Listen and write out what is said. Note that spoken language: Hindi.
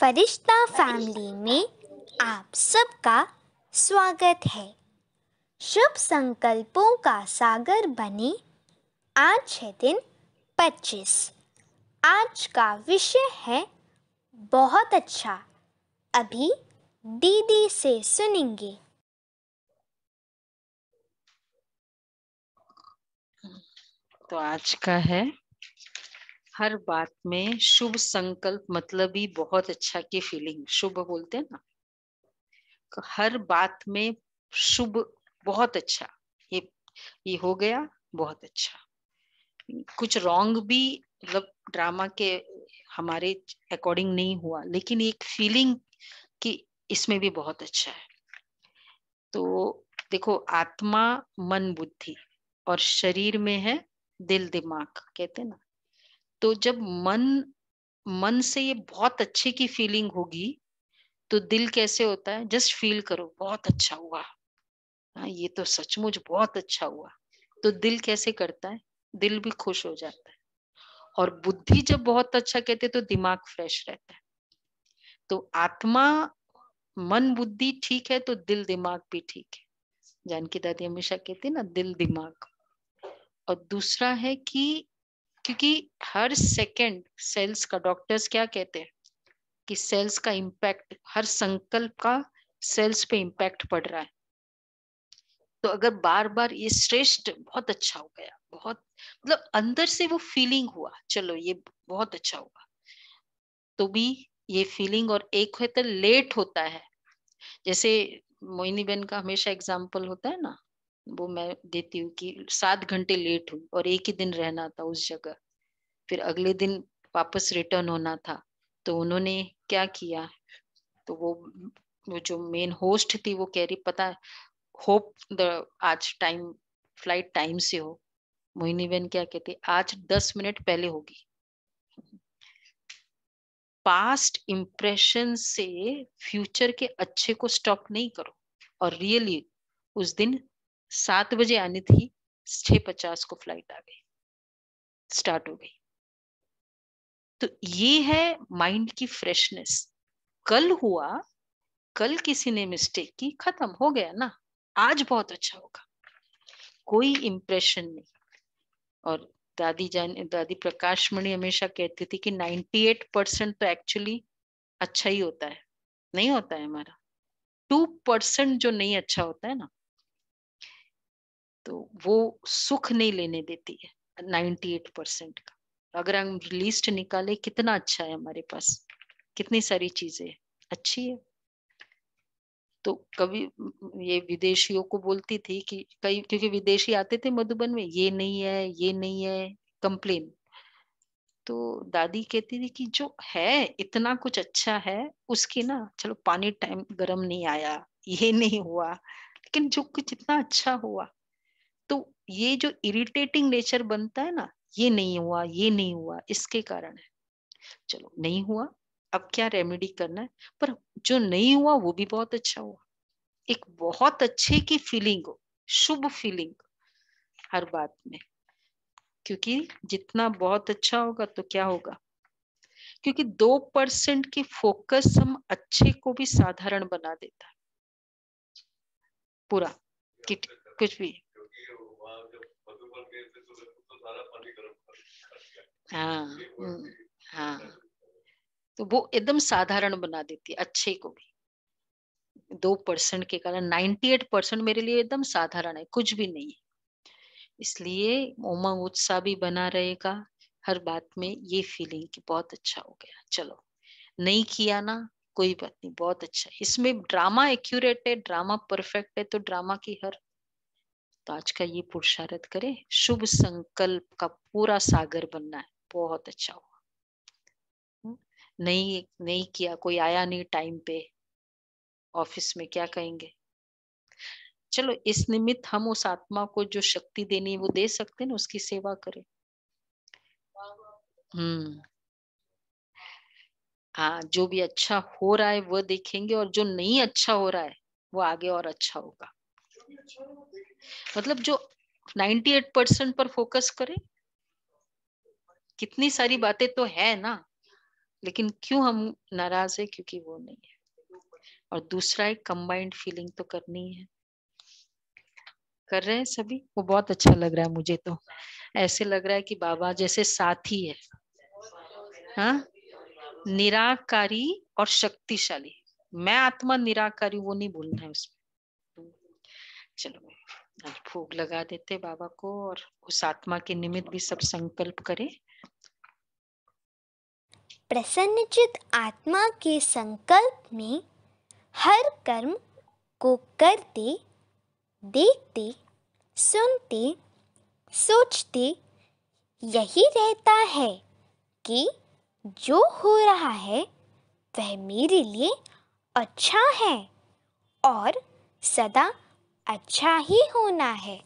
फरिश्ता फैमिली में आप सबका स्वागत है शुभ संकल्पों का सागर बने आज है दिन 25 आज का विषय है बहुत अच्छा अभी दीदी से सुनेंगे तो आज का है हर बात में शुभ संकल्प मतलब ही बहुत अच्छा की फीलिंग शुभ बोलते हैं ना हर बात में शुभ बहुत अच्छा ये ये हो गया बहुत अच्छा कुछ रॉन्ग भी मतलब ड्रामा के हमारे अकॉर्डिंग नहीं हुआ लेकिन एक फीलिंग कि इसमें भी बहुत अच्छा है तो देखो आत्मा मन बुद्धि और शरीर में है दिल दिमाग कहते हैं ना तो जब मन मन से ये बहुत अच्छे की फीलिंग होगी तो दिल कैसे होता है जस्ट फील करो बहुत अच्छा हुआ हाँ ये तो सचमुच बहुत अच्छा हुआ तो दिल कैसे करता है दिल भी खुश हो जाता है और बुद्धि जब बहुत अच्छा कहते तो दिमाग फ्रेश रहता है तो आत्मा मन बुद्धि ठीक है तो दिल दिमाग भी ठीक है जानकी दादी हमेशा कहती है ना दिल दिमाग और दूसरा है कि क्योंकि हर सेकंड सेल्स का डॉक्टर्स क्या कहते हैं कि सेल्स का इम्पैक्ट हर संकल्प का सेल्स पे इम्पैक्ट पड़ रहा है तो अगर बार बार ये श्रेष्ठ बहुत अच्छा हो गया बहुत मतलब अंदर से वो फीलिंग हुआ चलो ये बहुत अच्छा हुआ तो भी ये फीलिंग और एक है तो लेट होता है जैसे मोहिनी बहन का हमेशा एग्जाम्पल होता है ना वो मैं देती हूँ कि सात घंटे लेट हुई और एक ही दिन रहना था उस जगह फिर अगले दिन वापस रिटर्न होना था तो उन्होंने क्या किया तो वो वो जो मेन होस्ट थी वो कह रही पता होप द आज टाइम फ्लाइट टाइम से हो मोहिनी बहन क्या कहते आज दस मिनट पहले होगी पास्ट इम्प्रेशन से फ्यूचर के अच्छे को स्टॉप नहीं करो और रियली उस दिन सात बजे आनी थी छह पचास को फ्लाइट आ गई स्टार्ट हो गई तो ये है माइंड की फ्रेशनेस कल हुआ कल किसी ने मिस्टेक की खत्म हो गया ना आज बहुत अच्छा होगा कोई इंप्रेशन नहीं और दादी जान दादी प्रकाश मणि हमेशा कहती थी कि 98 परसेंट तो एक्चुअली अच्छा ही होता है नहीं होता है हमारा टू परसेंट जो नहीं अच्छा होता है ना तो वो सुख नहीं लेने देती है नाइन्टी एट परसेंट का तो अगर हम लिस्ट निकाले कितना अच्छा है हमारे पास कितनी सारी चीजें अच्छी है तो कभी ये विदेशियों को बोलती थी कि कई क्योंकि विदेशी आते थे मधुबन में ये नहीं है ये नहीं है कंप्लेन तो दादी कहती थी कि जो है इतना कुछ अच्छा है उसकी ना चलो पानी टाइम गर्म नहीं आया ये नहीं हुआ लेकिन जो कुछ इतना अच्छा हुआ तो ये जो इरिटेटिंग नेचर बनता है ना ये नहीं हुआ ये नहीं हुआ इसके कारण है चलो नहीं हुआ अब क्या रेमेडी करना है पर जो नहीं हुआ वो भी बहुत अच्छा हुआ एक बहुत अच्छे की फीलिंग हो शुभ फीलिंग हर बात में क्योंकि जितना बहुत अच्छा होगा तो क्या होगा क्योंकि दो परसेंट की फोकस हम अच्छे को भी साधारण बना देता है पूरा कुछ भी बन गए थे तो तो सारा पानी गर्म हाँ हम्म, हाँ तो वो एकदम साधारण बना देती है अच्छे को भी दो परसेंट के कारण नाइन्टी एट परसेंट मेरे लिए एकदम साधारण है कुछ भी नहीं इसलिए उमंग उत्साह भी बना रहेगा हर बात में ये फीलिंग कि बहुत अच्छा हो गया चलो नहीं किया ना कोई बात नहीं बहुत अच्छा इसमें ड्रामा एक्यूरेट है ड्रामा परफेक्ट है तो ड्रामा की हर तो आज का ये पुरुषार्थ करें शुभ संकल्प का पूरा सागर बनना है बहुत अच्छा हुआ हम्म, नहीं नहीं किया कोई आया नहीं टाइम पे ऑफिस में क्या कहेंगे चलो इस निमित्त हम उस आत्मा को जो शक्ति देनी है वो दे सकते हैं ना उसकी सेवा करें हम्म हाँ जो भी अच्छा हो रहा है वह देखेंगे और जो नहीं अच्छा हो रहा है वो आगे और अच्छा होगा मतलब जो 98 परसेंट पर फोकस करे कितनी सारी बातें तो है ना लेकिन क्यों हम नाराज है क्योंकि वो नहीं है और दूसरा एक कंबाइंड फीलिंग तो करनी है कर रहे हैं सभी वो बहुत अच्छा लग रहा है मुझे तो ऐसे लग रहा है कि बाबा जैसे साथी है हाँ निराकारी और शक्तिशाली मैं आत्मा निराकारी वो नहीं भूलना है उसमें चलो भोग लगा देते बाबा को और उस आत्मा के निमित्त भी सब संकल्प करें प्रसन्न चित आत्मा के संकल्प में हर कर्म को करते देखते सुनते सोचते यही रहता है कि जो हो रहा है वह मेरे लिए अच्छा है और सदा अच्छा ही होना है